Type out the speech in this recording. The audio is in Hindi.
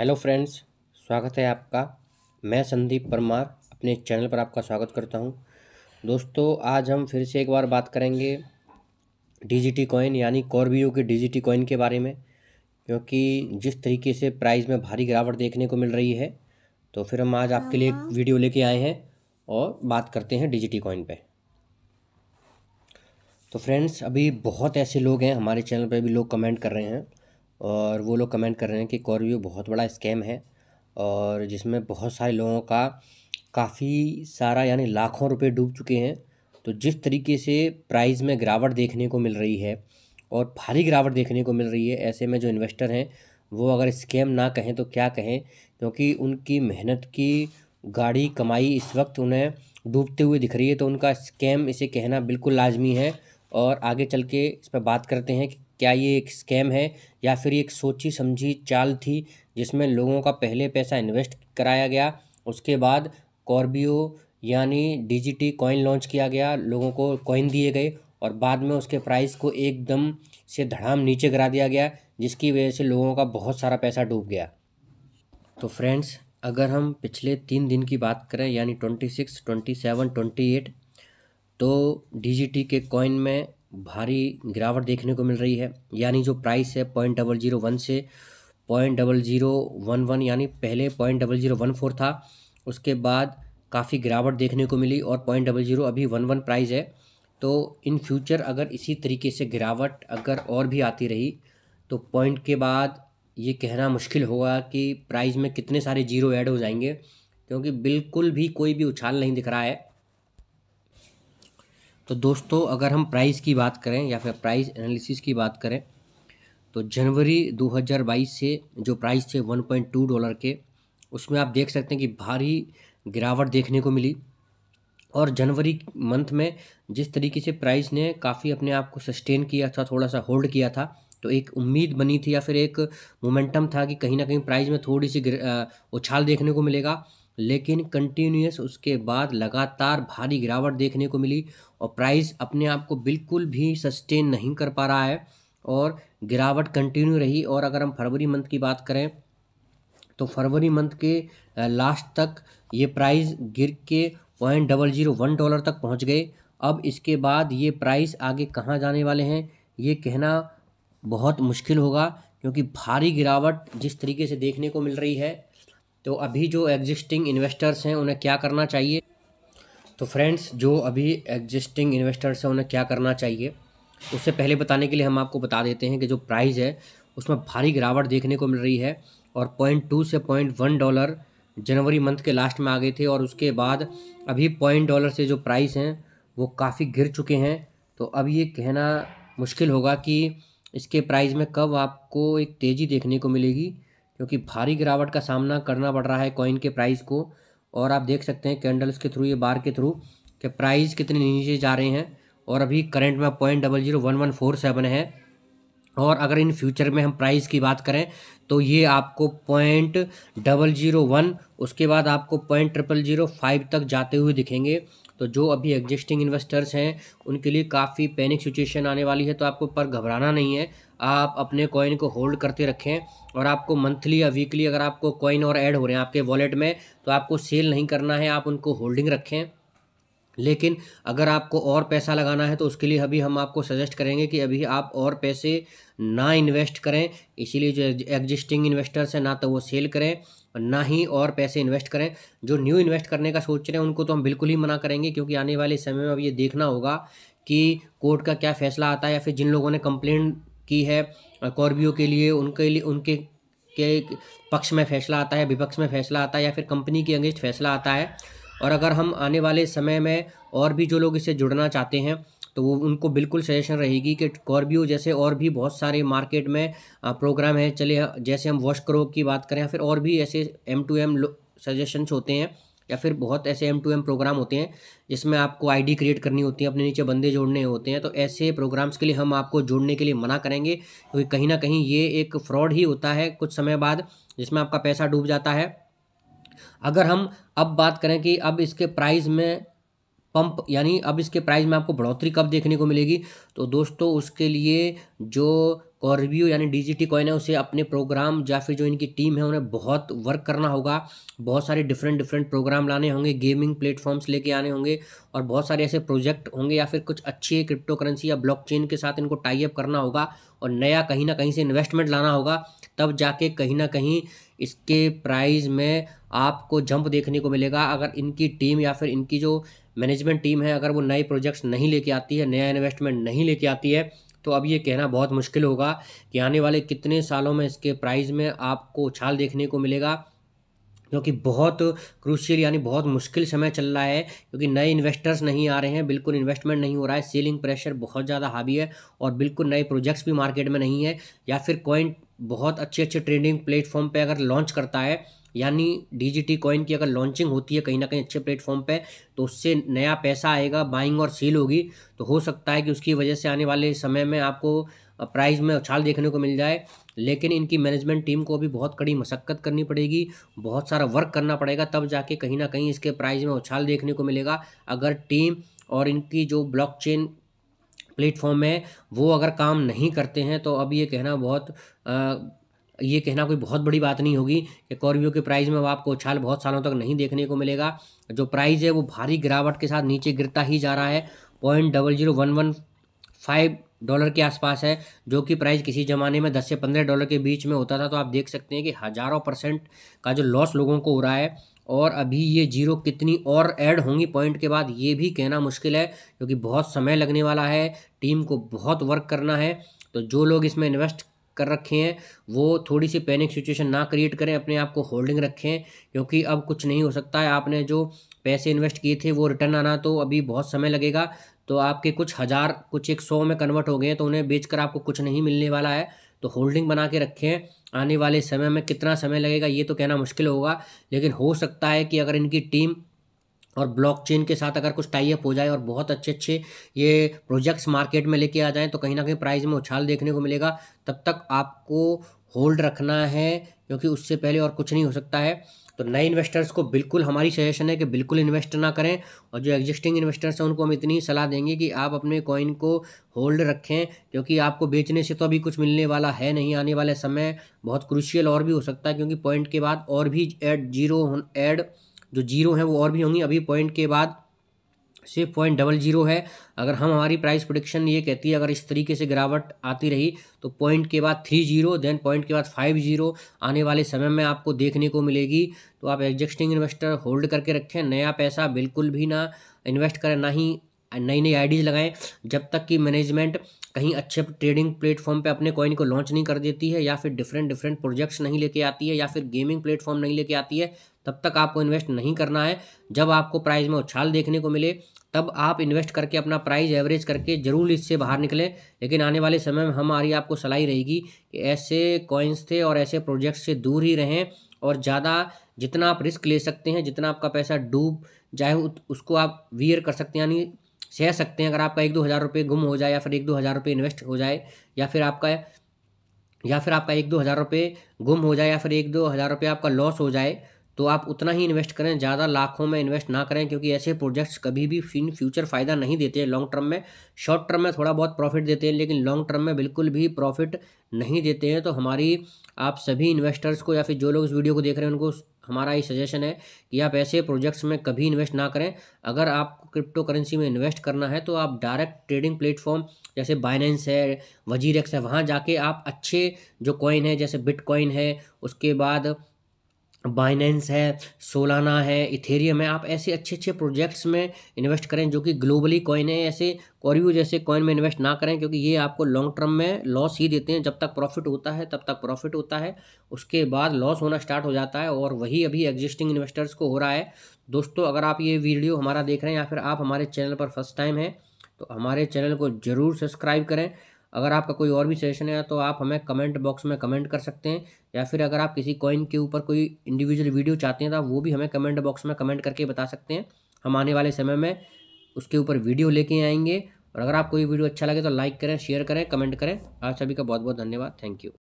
हेलो फ्रेंड्स स्वागत है आपका मैं संदीप परमार अपने चैनल पर आपका स्वागत करता हूं दोस्तों आज हम फिर से एक बार बात करेंगे डीजीटी कॉइन यानी कॉर्बियो के डीजीटी कॉइन के बारे में क्योंकि जिस तरीके से प्राइस में भारी गिरावट देखने को मिल रही है तो फिर हम आज आपके लिए एक हाँ। वीडियो लेके आए हैं और बात करते हैं डिजिटी कॉइन पर तो फ्रेंड्स अभी बहुत ऐसे लोग हैं हमारे चैनल पर भी लोग कमेंट कर रहे हैं और वो लोग कमेंट कर रहे हैं कि कॉरव्यू बहुत बड़ा स्कैम है और जिसमें बहुत सारे लोगों का काफ़ी सारा यानी लाखों रुपए डूब चुके हैं तो जिस तरीके से प्राइस में गिरावट देखने को मिल रही है और भारी गिरावट देखने को मिल रही है ऐसे में जो इन्वेस्टर हैं वो अगर स्कैम ना कहें तो क्या कहें क्योंकि उनकी मेहनत की गाड़ी कमाई इस वक्त उन्हें डूबते हुए दिख रही है तो उनका स्कैम इसे कहना बिल्कुल लाजमी है और आगे चल के इस पर बात करते हैं कि क्या ये एक स्कैम है या फिर एक सोची समझी चाल थी जिसमें लोगों का पहले पैसा इन्वेस्ट कराया गया उसके बाद कॉर्बियो यानी डीजीटी कॉइन लॉन्च किया गया लोगों को कॉइन दिए गए और बाद में उसके प्राइस को एकदम से धड़ाम नीचे गिरा दिया गया जिसकी वजह से लोगों का बहुत सारा पैसा डूब गया तो फ्रेंड्स अगर हम पिछले तीन दिन की बात करें यानी twenty six twenty seven twenty eight तो डी के कॉइन में भारी गिरावट देखने को मिल रही है यानी जो प्राइस है पॉइंट डबल जीरो वन से point double zero one one यानी पहले point double zero one four था उसके बाद काफ़ी गिरावट देखने को मिली और पॉइंट डबल जीरो अभी वन वन प्राइज़ है तो इन फ्यूचर अगर इसी तरीके से गिरावट अगर और भी आती रही तो पॉइंट के बाद ये कहना मुश्किल होगा कि प्राइज़ में कितने सारे जीरो ऐड हो जाएंगे क्योंकि बिल्कुल भी कोई भी उछाल नहीं दिख रहा है तो दोस्तों अगर हम प्राइस की बात करें या फिर प्राइस एनालिसिस की बात करें तो जनवरी 2022 से जो प्राइस थे 1.2 डॉलर के उसमें आप देख सकते हैं कि भारी गिरावट देखने को मिली और जनवरी मंथ में जिस तरीके से प्राइस ने काफ़ी अपने आप को सस्टेन किया था थोड़ा सा होल्ड किया था तो एक उम्मीद बनी थी या फिर एक मोमेंटम था कि कहीं ना कहीं प्राइस में थोड़ी सी उछाल देखने को मिलेगा लेकिन कंटिन्यूस उसके बाद लगातार भारी गिरावट देखने को मिली और प्राइस अपने आप को बिल्कुल भी सस्टेन नहीं कर पा रहा है और गिरावट कंटिन्यू रही और अगर हम फरवरी मंथ की बात करें तो फरवरी मंथ के लास्ट तक ये प्राइस गिर के point double zero one dollar तक पहुंच गए अब इसके बाद ये प्राइस आगे कहाँ जाने वाले हैं ये कहना बहुत मुश्किल होगा क्योंकि भारी गिरावट जिस तरीके से देखने को मिल रही है तो अभी जो एग्जिस्टिंग इन्वेस्टर्स हैं उन्हें क्या करना चाहिए तो फ्रेंड्स जो अभी एग्जिस्टिंग इन्वेस्टर्स हैं उन्हें क्या करना चाहिए उससे पहले बताने के लिए हम आपको बता देते हैं कि जो प्राइस है उसमें भारी गिरावट देखने को मिल रही है और पॉइंट टू से पॉइंट वन डॉलर जनवरी मंथ के लास्ट में आ गए थे और उसके बाद अभी पॉइंट डॉलर से जो प्राइस हैं वो काफ़ी गिर चुके हैं तो अब ये कहना मुश्किल होगा कि इसके प्राइस में कब आपको एक तेज़ी देखने को मिलेगी क्योंकि भारी गिरावट का सामना करना पड़ रहा है कॉइन के प्राइस को और आप देख सकते हैं कैंडल्स के थ्रू ये बार के थ्रू कि प्राइस कितने नीचे जा रहे हैं और अभी करंट में point double zero one one four seven है और अगर इन फ्यूचर में हम प्राइस की बात करें तो ये आपको पॉइंट डबल जीरो वन उसके बाद आपको पॉइंट ट्रिपल जीरो फाइव तक जाते हुए दिखेंगे तो जो अभी एग्जिस्टिंग इन्वेस्टर्स हैं उनके लिए काफ़ी पैनिक सिचुएशन आने वाली है तो आपको पर घबराना नहीं है आप अपने कॉइन को होल्ड करते रखें और आपको मंथली या वीकली अगर आपको कॉइन और ऐड हो रहे हैं आपके वॉलेट में तो आपको सेल नहीं करना है आप उनको होल्डिंग रखें लेकिन अगर आपको और पैसा लगाना है तो उसके लिए अभी हम आपको सजेस्ट करेंगे कि अभी आप और पैसे ना इन्वेस्ट करें इसीलिए जो एग्जिस्टिंग इन्वेस्टर्स हैं ना तो वो सेल करें ना ही और पैसे इन्वेस्ट करें जो न्यू इन्वेस्ट करने का सोच रहे हैं उनको तो हम बिल्कुल ही मना करेंगे क्योंकि आने वाले समय में अब ये देखना होगा कि कोर्ट का क्या फैसला आता है या फिर जिन लोगों ने कंप्लेन की है कॉर्बियो के लिए उनके लिए उनके के पक्ष में फैसला आता है विपक्ष में फैसला आता है या फिर कंपनी के अगेंस्ट फैसला आता है और अगर हम आने वाले समय में और भी जो लोग इससे जुड़ना चाहते हैं तो वो उनको बिल्कुल सजेशन रहेगी कि कॉर्बियो जैसे और भी बहुत सारे मार्केट में प्रोग्राम हैं चले जैसे हम वॉश करो की बात करें या फिर और भी ऐसे एम टू एम सजेशन्स होते हैं या फिर बहुत ऐसे एम टू एम प्रोग्राम होते हैं जिसमें आपको आईडी क्रिएट करनी होती है अपने नीचे बंदे जोड़ने होते हैं तो ऐसे प्रोग्राम्स के लिए हम आपको जोड़ने के लिए मना करेंगे क्योंकि तो कहीं ना कहीं ये एक फ्रॉड ही होता है कुछ समय बाद जिसमें आपका पैसा डूब जाता है अगर हम अब बात करें कि अब इसके प्राइस में पंप यानी अब इसके प्राइस में आपको बढ़ोतरी कब देखने को मिलेगी तो दोस्तों उसके लिए जो कॉर्बियो यानी टी कॉइन है उसे अपने प्रोग्राम या फिर जो इनकी टीम है उन्हें बहुत वर्क करना होगा बहुत सारे डिफरेंट डिफरेंट प्रोग्राम लाने होंगे गेमिंग प्लेटफॉर्म्स लेके आने होंगे और बहुत सारे ऐसे प्रोजेक्ट होंगे या फिर कुछ अच्छी क्रिप्टो करेंसी या ब्लॉकचेन के साथ इनको टाई अप करना होगा और नया कहीं ना कहीं से इन्वेस्टमेंट लाना होगा तब जाके कहीं ना कहीं इसके प्राइस में आपको जंप देखने को मिलेगा अगर इनकी टीम या फिर इनकी जो मैनेजमेंट टीम है अगर वो नए प्रोजेक्ट्स नहीं लेके आती है नया इन्वेस्टमेंट नहीं लेके आती है तो अब ये कहना बहुत मुश्किल होगा कि आने वाले कितने सालों में इसके प्राइस में आपको उछाल देखने को मिलेगा क्योंकि बहुत क्रूशियल यानी बहुत मुश्किल समय चल रहा है क्योंकि नए इन्वेस्टर्स नहीं आ रहे हैं बिल्कुल इन्वेस्टमेंट नहीं हो रहा है सेलिंग प्रेशर बहुत ज़्यादा हावी है और बिल्कुल नए प्रोजेक्ट्स भी मार्केट में नहीं है या फिर कॉइन बहुत अच्छे अच्छे ट्रेडिंग प्लेटफॉर्म पे अगर लॉन्च करता है यानी डीजीटी कॉइन की अगर लॉन्चिंग होती है कहीं ना कहीं अच्छे प्लेटफॉर्म पे तो उससे नया पैसा आएगा बाइंग और सेल होगी तो हो सकता है कि उसकी वजह से आने वाले समय में आपको प्राइस में उछाल देखने को मिल जाए लेकिन इनकी मैनेजमेंट टीम को भी बहुत कड़ी मशक्क़त करनी पड़ेगी बहुत सारा वर्क करना पड़ेगा तब जाके कहीं ना कहीं इसके प्राइज़ में उछाल देखने को मिलेगा अगर टीम और इनकी जो चेन प्लेटफॉर्म है वो अगर काम नहीं करते हैं तो अब ये कहना बहुत आ, ये कहना कोई बहुत बड़ी बात नहीं होगी कि कॉर्बियो के प्राइस में अब आपको उछाल बहुत सालों तक नहीं देखने को मिलेगा जो प्राइस है वो भारी गिरावट के साथ नीचे गिरता ही जा रहा है point double zero one one five dollar के आसपास है जो कि प्राइस किसी ज़माने में दस से पंद्रह डॉलर के बीच में होता था तो आप देख सकते हैं कि हज़ारों परसेंट का जो लॉस लोगों को हो रहा है और अभी ये जीरो कितनी और ऐड होंगी पॉइंट के बाद ये भी कहना मुश्किल है क्योंकि बहुत समय लगने वाला है टीम को बहुत वर्क करना है तो जो लोग इसमें इन्वेस्ट कर रखे हैं वो थोड़ी सी पैनिक सिचुएशन ना क्रिएट करें अपने आप को होल्डिंग रखें क्योंकि अब कुछ नहीं हो सकता है आपने जो पैसे इन्वेस्ट किए थे वो रिटर्न आना तो अभी बहुत समय लगेगा तो आपके कुछ हज़ार कुछ एक सौ में कन्वर्ट हो गए तो उन्हें बेचकर आपको कुछ नहीं मिलने वाला है तो होल्डिंग बना के रखें आने वाले समय में कितना समय लगेगा ये तो कहना मुश्किल होगा लेकिन हो सकता है कि अगर इनकी टीम और ब्लॉकचेन के साथ अगर कुछ टाई अप हो जाए और बहुत अच्छे अच्छे ये प्रोजेक्ट्स मार्केट में लेके आ जाएँ तो कहीं ना कहीं प्राइस में उछाल देखने को मिलेगा तब तक आपको होल्ड रखना है क्योंकि उससे पहले और कुछ नहीं हो सकता है तो नए इन्वेस्टर्स को बिल्कुल हमारी सजेशन है कि बिल्कुल इन्वेस्ट ना करें और जो एग्जिस्टिंग इन्वेस्टर्स हैं उनको हम इतनी सलाह देंगे कि आप अपने कॉइन को होल्ड रखें क्योंकि आपको बेचने से तो अभी कुछ मिलने वाला है नहीं आने वाले समय बहुत क्रूशियल और भी हो सकता है क्योंकि पॉइंट के बाद और भी एड जीरो एड जो जीरो हैं वो और भी होंगी अभी पॉइंट के बाद सिर्फ पॉइंट डबल जीरो है अगर हम हमारी प्राइस प्रोडिक्शन ये कहती है अगर इस तरीके से गिरावट आती रही तो पॉइंट के बाद थ्री जीरो देन पॉइंट के बाद फाइव जीरो आने वाले समय में आपको देखने को मिलेगी तो आप एग्जिस्टिंग इन्वेस्टर होल्ड करके रखें नया पैसा बिल्कुल भी ना इन्वेस्ट करें ना ही नई नई आईडीज़ लगाएं जब तक कि मैनेजमेंट कहीं अच्छे ट्रेडिंग प्लेटफॉर्म पे अपने कॉइन को लॉन्च नहीं कर देती है या फिर डिफरेंट डिफरेंट प्रोजेक्ट्स नहीं लेके आती है या फिर गेमिंग प्लेटफॉर्म नहीं लेके आती है तब तक आपको इन्वेस्ट नहीं करना है जब आपको प्राइस में उछाल देखने को मिले तब आप इन्वेस्ट करके अपना प्राइस एवरेज करके ज़रूर इससे बाहर निकलें लेकिन आने वाले समय में हमारी आपको सलाह रहेगी कि ऐसे कॉइन्स थे और ऐसे प्रोजेक्ट से दूर ही रहें और ज़्यादा जितना आप रिस्क ले सकते हैं जितना आपका पैसा डूब जाए उसको आप वियर कर सकते हैं यानी सह सकते हैं अगर आपका एक दो हज़ार रुपये गुम हो जाए या फिर एक दो हज़ार रुपये इन्वेस्ट हो जाए या फिर आपका या फिर आपका एक दो हज़ार रुपये गुम हो जाए या फिर एक दो हज़ार रुपये आपका लॉस हो जाए तो आप उतना ही इन्वेस्ट करें ज़्यादा लाखों में इन्वेस्ट ना करें क्योंकि ऐसे प्रोजेक्ट्स कभी भी इन फ्यूचर फ़ायदा नहीं देते हैं लॉन्ग टर्म में शॉर्ट टर्म में थोड़ा बहुत प्रॉफिट देते हैं लेकिन लॉन्ग टर्म में बिल्कुल भी प्रॉफिट नहीं देते हैं तो हमारी आप सभी इन्वेस्टर्स को या फिर जो लोग इस वीडियो को देख रहे हैं उनको हमारा ये सजेशन है कि आप ऐसे प्रोजेक्ट्स में कभी इन्वेस्ट ना करें अगर आपको क्रिप्टो करेंसी में इन्वेस्ट करना है तो आप डायरेक्ट ट्रेडिंग प्लेटफॉर्म जैसे बाइनेंस है वजीरेक्स है वहाँ जाके आप अच्छे जो कॉइन है जैसे बिटकॉइन है उसके बाद बाइनेंस है सोलाना है इथेरियम है आप ऐसे अच्छे अच्छे प्रोजेक्ट्स में इन्वेस्ट करें जो कि ग्लोबली कॉइन है ऐसे कॉरियो जैसे कॉइन में इन्वेस्ट ना करें क्योंकि ये आपको लॉन्ग टर्म में लॉस ही देते हैं जब तक प्रॉफिट होता है तब तक प्रॉफिट होता है उसके बाद लॉस होना स्टार्ट हो जाता है और वही अभी एग्जिस्टिंग इन्वेस्टर्स को हो रहा है दोस्तों अगर आप ये वीडियो हमारा देख रहे हैं या फिर आप हमारे चैनल पर फर्स्ट टाइम हैं तो हमारे चैनल को ज़रूर सब्सक्राइब करें अगर आपका कोई और भी सजेशन है तो आप हमें कमेंट बॉक्स में कमेंट कर सकते हैं या फिर अगर आप किसी कॉइन के ऊपर कोई इंडिविजुअल वीडियो चाहते हैं तो वो भी हमें कमेंट बॉक्स में कमेंट करके बता सकते हैं हम आने वाले समय में उसके ऊपर वीडियो लेके आएंगे और अगर आपको ये वीडियो अच्छा लगे तो लाइक करें शेयर करें कमेंट करें आप सभी का बहुत बहुत धन्यवाद थैंक यू